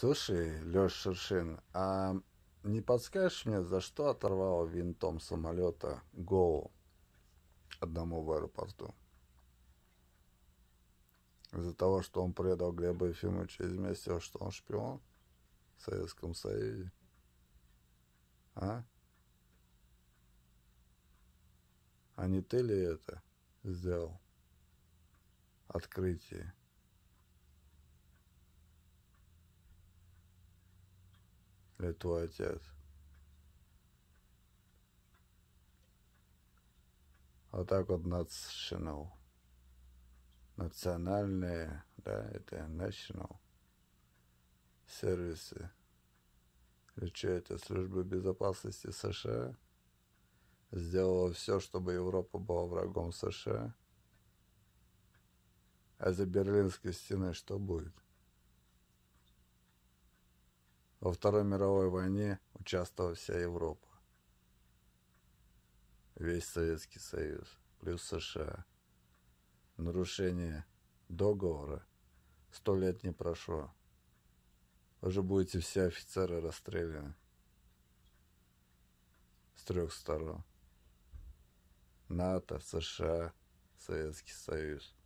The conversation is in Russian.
Слушай, Лёш Шершин, а не подскажешь мне, за что оторвал винтом самолета Гоу одному в аэропорту? Из-за того, что он предал Глеба Ефимовича через мести, что он шпион в Советском Союзе? А? А не ты ли это сделал? Открытие. и э, твой отец. Вот так вот national. Национальные, да, это national сервисы. Или что это, служба безопасности США сделала все, чтобы Европа была врагом США? А за Берлинской стеной что будет? Во Второй мировой войне участвовала вся Европа. Весь Советский Союз, плюс США. Нарушение договора сто лет не прошло. Уже будете все офицеры расстреляны. С трех сторон. НАТО, США, Советский Союз.